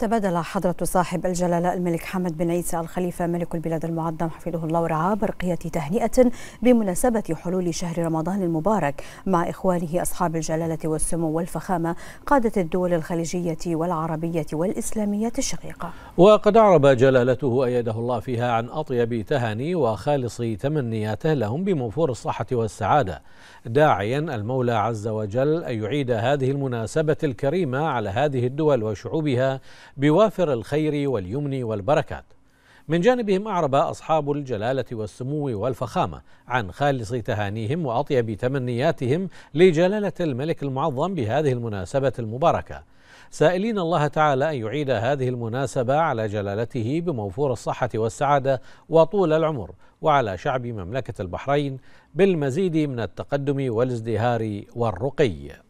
تبادل حضرة صاحب الجلالة الملك حمد بن عيسى الخليفة ملك البلاد المعظم حفظه الله ورعاه برقية تهنئة بمناسبة حلول شهر رمضان المبارك مع إخوانه أصحاب الجلالة والسمو والفخامة قادة الدول الخليجية والعربية والإسلامية الشقيقة وقد أعرب جلالته أيده الله فيها عن أطيب تهاني وخالص تمنياته لهم بموفور الصحة والسعادة داعيا المولى عز وجل أن يعيد هذه المناسبة الكريمة على هذه الدول وشعوبها بوافر الخير واليمن والبركات من جانبهم أعرب أصحاب الجلالة والسمو والفخامة عن خالص تهانيهم وأطيب تمنياتهم لجلالة الملك المعظم بهذه المناسبة المباركة سائلين الله تعالى أن يعيد هذه المناسبة على جلالته بموفور الصحة والسعادة وطول العمر وعلى شعب مملكة البحرين بالمزيد من التقدم والازدهار والرقي